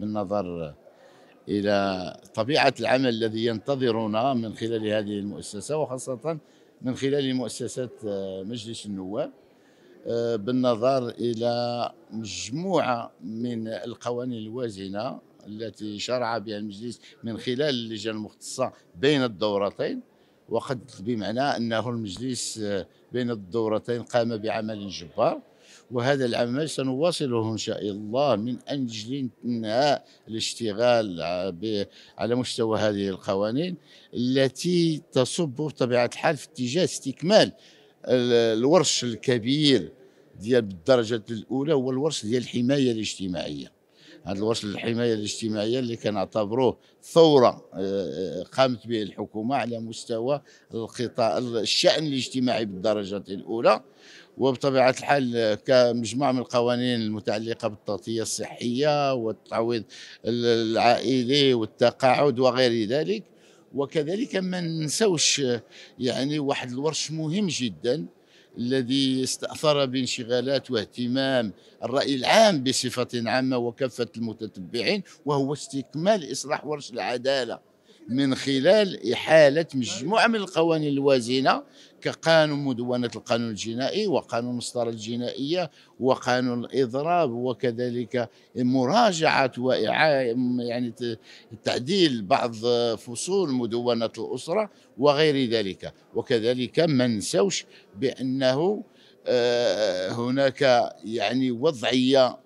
بالنظر الى طبيعه العمل الذي ينتظرنا من خلال هذه المؤسسه وخاصه من خلال مؤسسات آه، مجلس النواب آه، بالنظر الى مجموعه من القوانين الوازنه التي شرع بها المجلس من خلال اللجان المختصه بين الدورتين وقد بمعنى انه المجلس آه، بين الدورتين قام بعمل جبار وهذا العمل سنواصله إن شاء الله من أجل انهاء الاشتغال على مستوى هذه القوانين التي تصب بطبيعة الحال في اتجاه استكمال الورش الكبير ديال بالدرجة الأولى هو الورش ديال الحماية الاجتماعية هذا الورش الحماية الاجتماعية اللي كنعتبروه ثورة آه، آه، قامت به الحكومة على مستوى القطاع الشأن الاجتماعي بالدرجة الأولى وبطبيعة الحال كمجموعة من القوانين المتعلقة بالتغطية الصحية والتعويض العائلي والتقاعد وغير ذلك وكذلك ما ننسوش يعني واحد الورش مهم جدا الذي استأثر بانشغالات واهتمام الرأي العام بصفة عامة وكافة المتتبعين وهو استكمال إصلاح ورش العدالة من خلال إحالة مجموعة من القوانين الوازنة كقانون مدونة القانون الجنائي وقانون المسطرة الجنائية وقانون الإضراب وكذلك مراجعة يعني تعديل بعض فصول مدونة الأسرة وغير ذلك وكذلك ما ننسوش بأنه آه، هناك يعني وضعية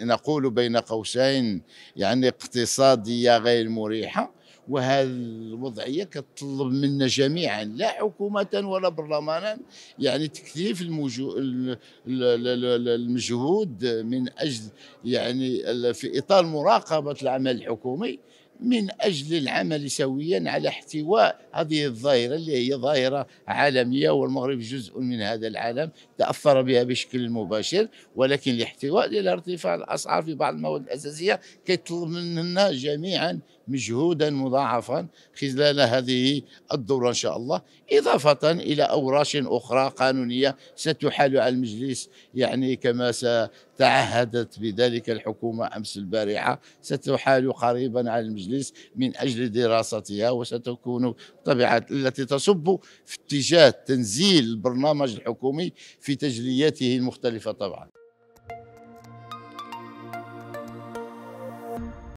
نقول بين قوسين يعني اقتصادية غير مريحة وهذه الوضعيه كتطلب منا جميعا لا حكومه ولا برلمانا يعني تكثيف المجو... المجهود من اجل يعني في اطار مراقبه العمل الحكومي من اجل العمل سويا على احتواء هذه الظاهره اللي هي ظاهره عالميه والمغرب جزء من هذا العالم تاثر بها بشكل مباشر ولكن الاحتواء ديال ارتفاع الاسعار في بعض المواد الاساسيه كيطلب منا جميعا مجهودا مضاعفا خلال هذه الدورة إن شاء الله إضافة إلى أوراش أخرى قانونية ستحال على المجلس يعني كما تعهدت بذلك الحكومة أمس البارحة ستحال قريبا على المجلس من أجل دراستها وستكون طبيعة التي تصب في اتجاه تنزيل البرنامج الحكومي في تجلياته المختلفة طبعا